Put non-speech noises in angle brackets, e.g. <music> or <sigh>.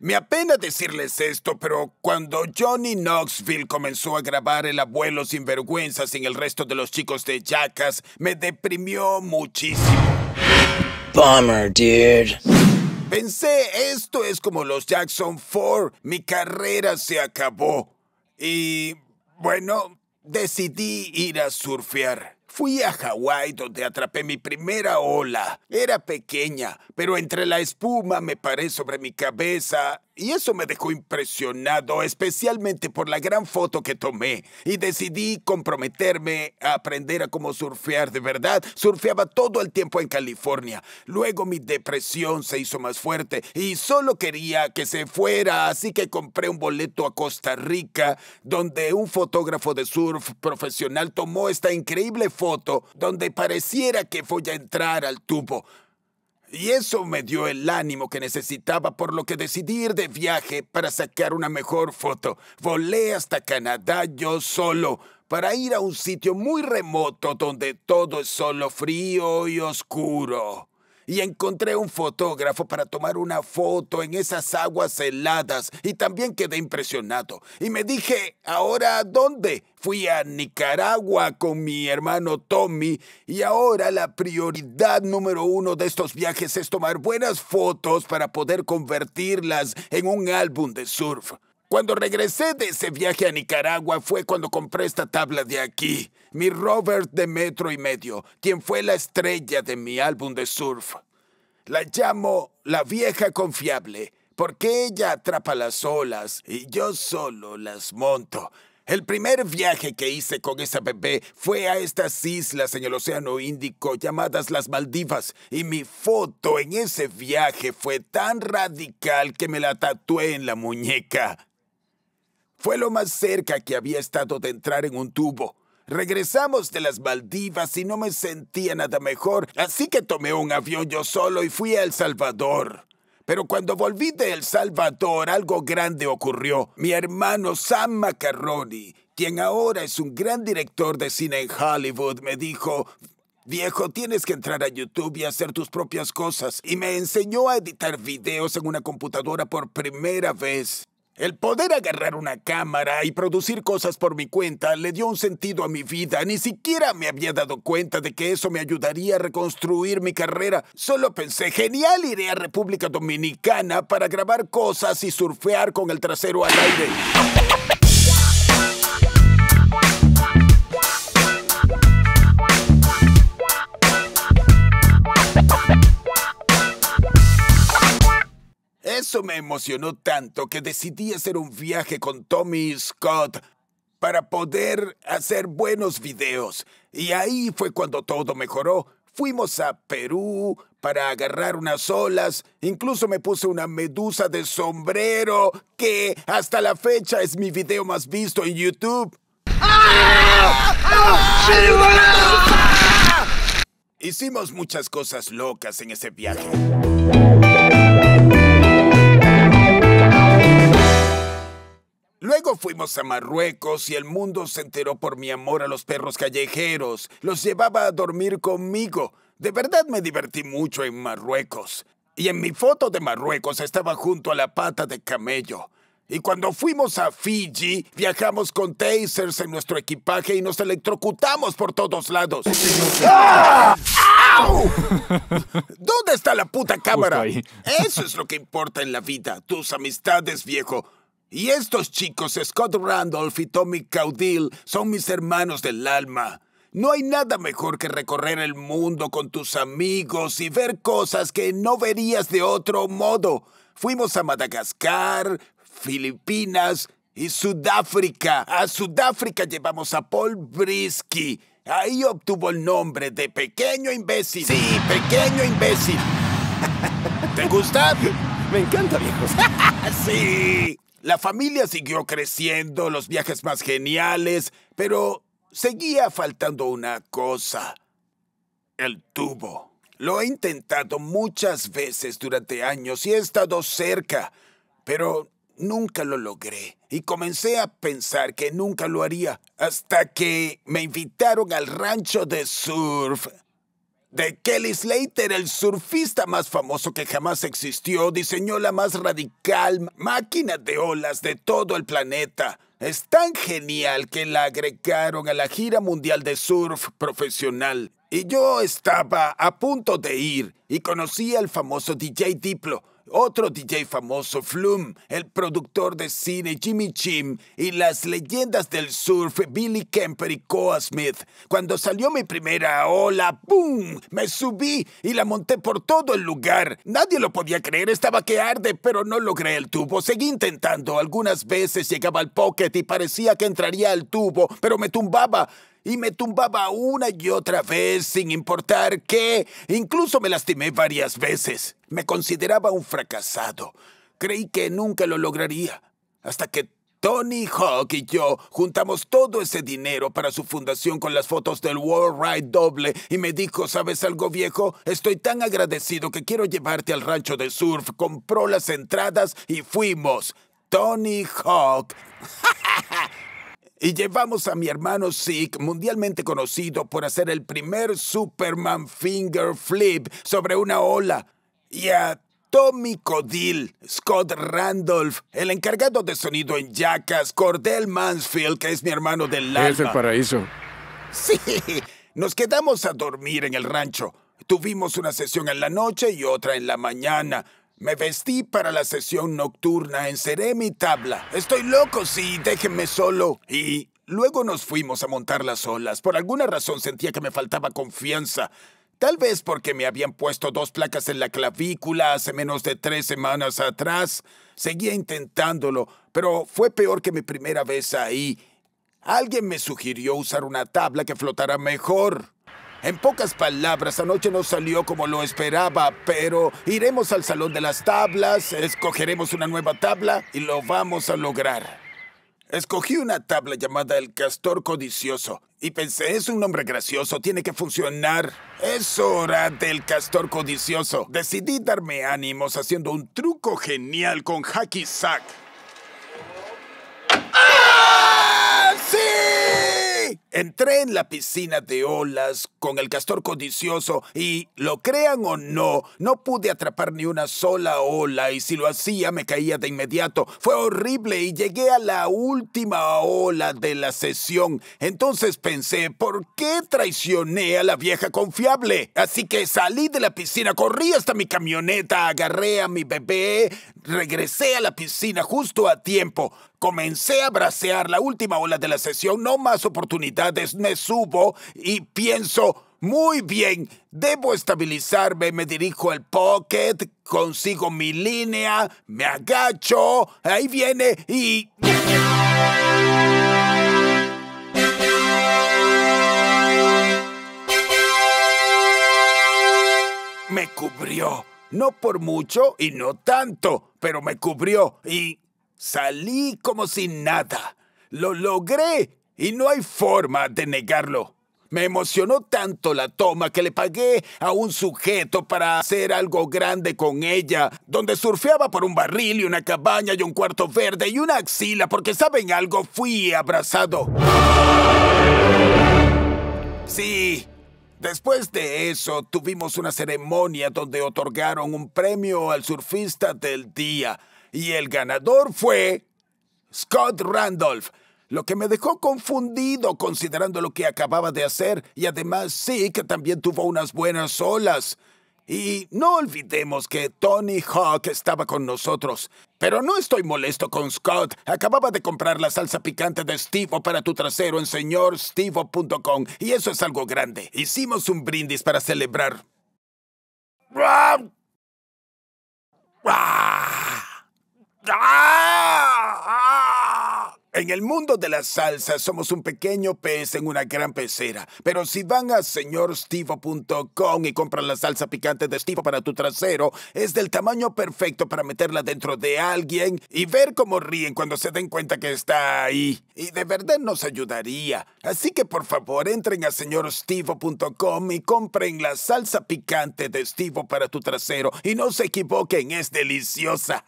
Me apena decirles esto, pero cuando Johnny Knoxville comenzó a grabar El abuelo sin vergüenza sin el resto de los chicos de Jackass, me deprimió muchísimo. Bummer, dude. Pensé, esto es como los Jackson 4, mi carrera se acabó. Y bueno, decidí ir a surfear. Fui a Hawái donde atrapé mi primera ola. Era pequeña, pero entre la espuma me paré sobre mi cabeza y eso me dejó impresionado, especialmente por la gran foto que tomé. Y decidí comprometerme a aprender a cómo surfear de verdad. Surfeaba todo el tiempo en California. Luego mi depresión se hizo más fuerte y solo quería que se fuera, así que compré un boleto a Costa Rica, donde un fotógrafo de surf profesional tomó esta increíble foto donde pareciera que voy a entrar al tubo. Y eso me dio el ánimo que necesitaba, por lo que decidí ir de viaje para sacar una mejor foto. Volé hasta Canadá yo solo, para ir a un sitio muy remoto donde todo es solo frío y oscuro y encontré un fotógrafo para tomar una foto en esas aguas heladas y también quedé impresionado. Y me dije, ¿ahora dónde? Fui a Nicaragua con mi hermano Tommy y ahora la prioridad número uno de estos viajes es tomar buenas fotos para poder convertirlas en un álbum de surf. Cuando regresé de ese viaje a Nicaragua fue cuando compré esta tabla de aquí, mi Robert de metro y medio, quien fue la estrella de mi álbum de surf. La llamo la vieja confiable, porque ella atrapa las olas y yo solo las monto. El primer viaje que hice con esa bebé fue a estas islas en el Océano Índico llamadas las Maldivas y mi foto en ese viaje fue tan radical que me la tatué en la muñeca. Fue lo más cerca que había estado de entrar en un tubo. Regresamos de las Maldivas y no me sentía nada mejor, así que tomé un avión yo solo y fui a El Salvador. Pero cuando volví de El Salvador algo grande ocurrió. Mi hermano Sam Macaroni, quien ahora es un gran director de cine en Hollywood, me dijo, Viejo, tienes que entrar a YouTube y hacer tus propias cosas. Y me enseñó a editar videos en una computadora por primera vez. El poder agarrar una cámara y producir cosas por mi cuenta le dio un sentido a mi vida. Ni siquiera me había dado cuenta de que eso me ayudaría a reconstruir mi carrera. Solo pensé, genial, iré a República Dominicana para grabar cosas y surfear con el trasero al aire. Eso me emocionó tanto que decidí hacer un viaje con Tommy Scott para poder hacer buenos videos. Y ahí fue cuando todo mejoró. Fuimos a Perú para agarrar unas olas. Incluso me puse una medusa de sombrero que hasta la fecha es mi video más visto en YouTube. Hicimos muchas cosas locas en ese viaje. fuimos a Marruecos y el mundo se enteró por mi amor a los perros callejeros. Los llevaba a dormir conmigo. De verdad me divertí mucho en Marruecos. Y en mi foto de Marruecos estaba junto a la pata de camello. Y cuando fuimos a Fiji, viajamos con tasers en nuestro equipaje y nos electrocutamos por todos lados. ¡Ah! ¿Dónde está la puta cámara? Eso es lo que importa en la vida, tus amistades, viejo. Y estos chicos, Scott Randolph y Tommy Caudill, son mis hermanos del alma. No hay nada mejor que recorrer el mundo con tus amigos y ver cosas que no verías de otro modo. Fuimos a Madagascar, Filipinas y Sudáfrica. A Sudáfrica llevamos a Paul Brisky. Ahí obtuvo el nombre de Pequeño Imbécil. Sí, Pequeño Imbécil. <laughs> ¿Te gusta? <laughs> Me encanta, viejo. <laughs> sí. La familia siguió creciendo, los viajes más geniales, pero seguía faltando una cosa. El tubo. Lo he intentado muchas veces durante años y he estado cerca, pero nunca lo logré. Y comencé a pensar que nunca lo haría hasta que me invitaron al rancho de surf de Kelly Slater, el surfista más famoso que jamás existió, diseñó la más radical máquina de olas de todo el planeta. Es tan genial que la agregaron a la gira mundial de surf profesional. Y yo estaba a punto de ir y conocí al famoso DJ Diplo otro DJ famoso, Flum, el productor de cine Jimmy Jim y las leyendas del surf Billy Kemper y Coa Smith. Cuando salió mi primera ola, ¡boom! Me subí y la monté por todo el lugar. Nadie lo podía creer, estaba que arde, pero no logré el tubo. Seguí intentando. Algunas veces llegaba al pocket y parecía que entraría al tubo, pero me tumbaba y me tumbaba una y otra vez sin importar qué. Incluso me lastimé varias veces. Me consideraba un fracasado. Creí que nunca lo lograría. Hasta que Tony Hawk y yo juntamos todo ese dinero para su fundación con las fotos del World Ride doble y me dijo, ¿sabes algo viejo? Estoy tan agradecido que quiero llevarte al rancho de surf. Compró las entradas y fuimos. Tony Hawk. <laughs> Y llevamos a mi hermano Zeke, mundialmente conocido por hacer el primer Superman Finger Flip sobre una ola. Y a Tommy Codil, Scott Randolph, el encargado de sonido en jackas, Cordell Mansfield, que es mi hermano del alma. Es el paraíso. Sí, nos quedamos a dormir en el rancho. Tuvimos una sesión en la noche y otra en la mañana. Me vestí para la sesión nocturna, enceré mi tabla. Estoy loco, sí, déjenme solo. Y luego nos fuimos a montar las olas. Por alguna razón sentía que me faltaba confianza. Tal vez porque me habían puesto dos placas en la clavícula hace menos de tres semanas atrás. Seguía intentándolo, pero fue peor que mi primera vez ahí. Alguien me sugirió usar una tabla que flotara mejor. En pocas palabras, anoche no salió como lo esperaba, pero iremos al Salón de las Tablas, escogeremos una nueva tabla y lo vamos a lograr. Escogí una tabla llamada El Castor Codicioso y pensé, es un nombre gracioso, tiene que funcionar. Es hora del Castor Codicioso. Decidí darme ánimos haciendo un truco genial con Hacky Sack. Entré en la piscina de olas con el castor codicioso y, lo crean o no, no pude atrapar ni una sola ola y si lo hacía me caía de inmediato. Fue horrible y llegué a la última ola de la sesión. Entonces pensé, ¿por qué traicioné a la vieja confiable? Así que salí de la piscina, corrí hasta mi camioneta, agarré a mi bebé, regresé a la piscina justo a tiempo. Comencé a bracear la última ola de la sesión, no más oportunidades, me subo y pienso, muy bien, debo estabilizarme, me dirijo al pocket, consigo mi línea, me agacho, ahí viene y... Me cubrió, no por mucho y no tanto, pero me cubrió y... Salí como sin nada. Lo logré y no hay forma de negarlo. Me emocionó tanto la toma que le pagué a un sujeto para hacer algo grande con ella, donde surfeaba por un barril y una cabaña y un cuarto verde y una axila, porque saben algo, fui abrazado. Sí, después de eso tuvimos una ceremonia donde otorgaron un premio al surfista del día y el ganador fue Scott Randolph, lo que me dejó confundido considerando lo que acababa de hacer y además sí que también tuvo unas buenas olas. Y no olvidemos que Tony Hawk estaba con nosotros. Pero no estoy molesto con Scott. Acababa de comprar la salsa picante de Stevo para tu trasero en señorstevo.com y eso es algo grande. Hicimos un brindis para celebrar. En el mundo de la salsa somos un pequeño pez en una gran pecera, pero si van a señorstivo.com y compran la salsa picante de Steve para tu trasero, es del tamaño perfecto para meterla dentro de alguien y ver cómo ríen cuando se den cuenta que está ahí. Y de verdad nos ayudaría. Así que por favor entren a señorstivo.com y compren la salsa picante de Steve para tu trasero y no se equivoquen, es deliciosa.